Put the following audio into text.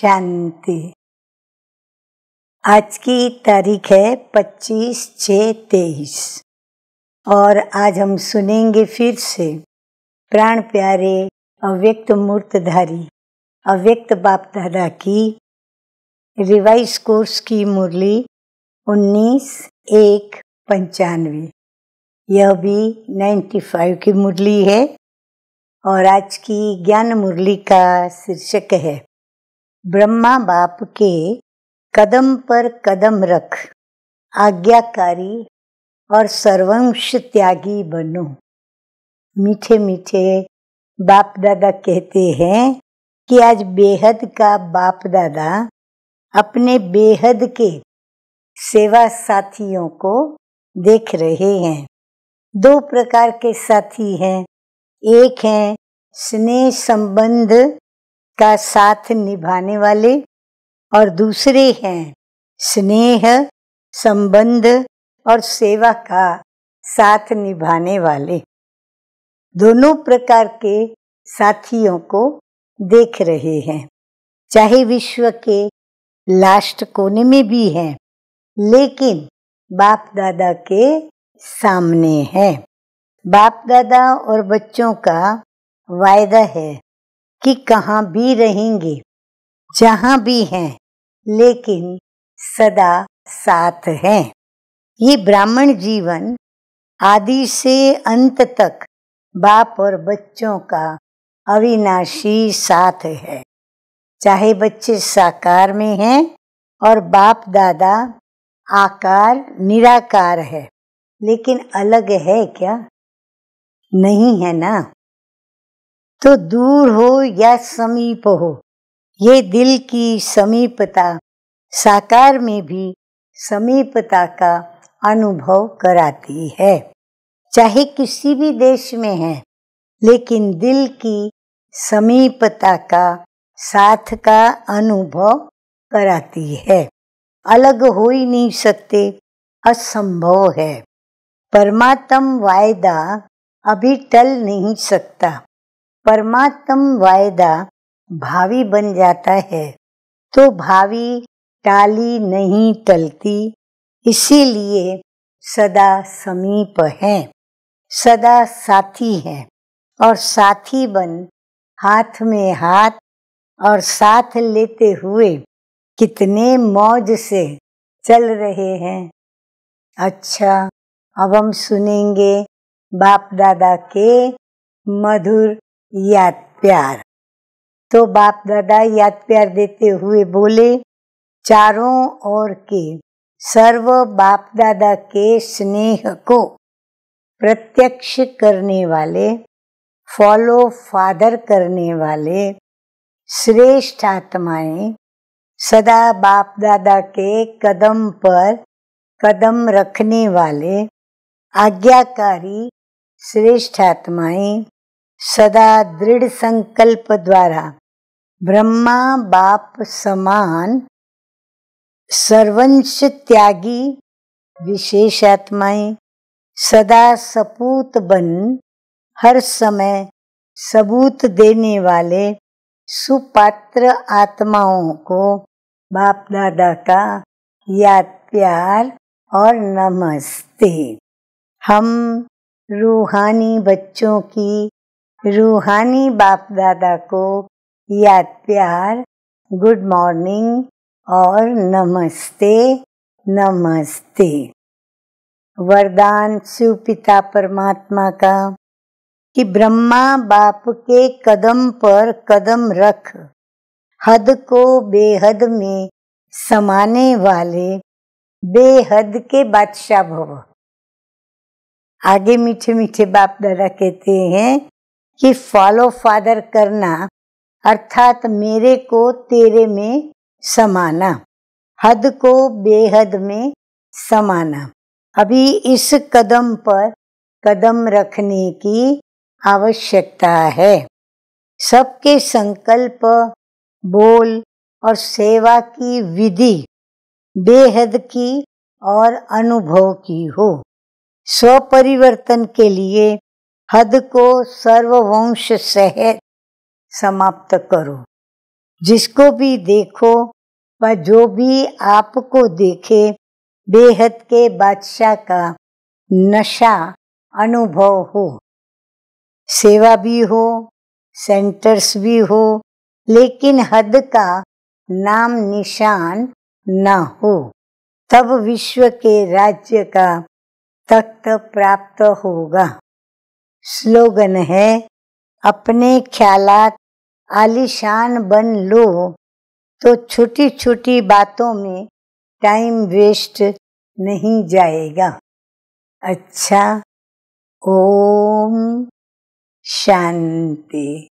शांति आज की तारीख है पच्चीस छः तेईस और आज हम सुनेंगे फिर से प्राण प्यारे अव्यक्त मूर्तधारी अव्यक्त बाप दादा की रिवाइज कोर्स की मुरली उन्नीस एक पंचानवे यह भी नाइन्टी फाइव की मुरली है और आज की ज्ञान मुरली का शीर्षक है ब्रह्मा बाप के कदम पर कदम रख आज्ञाकारी और सर्वंश त्यागी बनो मीठे मीठे बाप दादा कहते हैं कि आज बेहद का बाप दादा अपने बेहद के सेवा साथियों को देख रहे हैं दो प्रकार के साथी हैं एक हैं स्नेह संबंध का साथ निभाने वाले और दूसरे हैं स्नेह संबंध और सेवा का साथ निभाने वाले दोनों प्रकार के साथियों को देख रहे हैं चाहे विश्व के लास्ट कोने में भी हैं लेकिन बाप दादा के सामने है बाप दादा और बच्चों का वायदा है कि कहाँ भी रहेंगे जहाँ भी हैं लेकिन सदा साथ हैं ये ब्राह्मण जीवन आदि से अंत तक बाप और बच्चों का अविनाशी साथ है चाहे बच्चे साकार में हैं और बाप दादा आकार निराकार है लेकिन अलग है क्या नहीं है ना तो दूर हो या समीप हो ये दिल की समीपता साकार में भी समीपता का अनुभव कराती है चाहे किसी भी देश में है लेकिन दिल की समीपता का साथ का अनुभव कराती है अलग हो ही नहीं सकते असंभव है परमात्म वायदा अभी टल नहीं सकता परमात्म वायदा भावी बन जाता है तो भावी टाली नहीं टलती इसीलिए सदा समीप है सदा साथी है और साथी बन हाथ में हाथ और साथ लेते हुए कितने मौज से चल रहे हैं अच्छा अब हम सुनेंगे बाप दादा के मधुर याद प्यार तो बाप दादा याद प्यार देते हुए बोले चारों ओर के सर्व बाप दादा के स्नेह को प्रत्यक्ष करने वाले फॉलो फादर करने वाले श्रेष्ठ आत्माएं सदा बाप दादा के कदम पर कदम रखने वाले आज्ञाकारी श्रेष्ठ आत्माएं सदा दृढ़ संकल्प द्वारा ब्रह्मा बाप समान सर्वंश त्यागी विशेष आत्माएं सदा सपूत बन हर समय सबूत देने वाले सुपात्र आत्माओं को बाप दादा का याद प्यार और नमस्ते हम रूहानी बच्चों की रूहानी बाप दादा को याद प्यार गुड मॉर्निंग और नमस्ते नमस्ते वरदान शिव पिता परमात्मा का कि ब्रह्मा बाप के कदम पर कदम रख हद को बेहद में समाने वाले बेहद के बादशाह भव आगे मीठे मीठे बाप दादा कहते हैं कि फॉलो फादर करना अर्थात मेरे को तेरे में समाना हद को बेहद में समाना अभी इस कदम पर कदम रखने की आवश्यकता है सबके संकल्प बोल और सेवा की विधि बेहद की और अनुभव की हो स्वपरिवर्तन के लिए हद को सर्ववंश सह समाप्त करो जिसको भी देखो व जो भी आपको देखे बेहद के बादशाह का नशा अनुभव हो सेवा भी हो सेंटर्स भी हो लेकिन हद का नाम निशान ना हो तब विश्व के राज्य का तख्त प्राप्त होगा स्लोगन है अपने ख्यालात आलीशान बन लो तो छोटी छोटी बातों में टाइम वेस्ट नहीं जाएगा अच्छा ओम शांति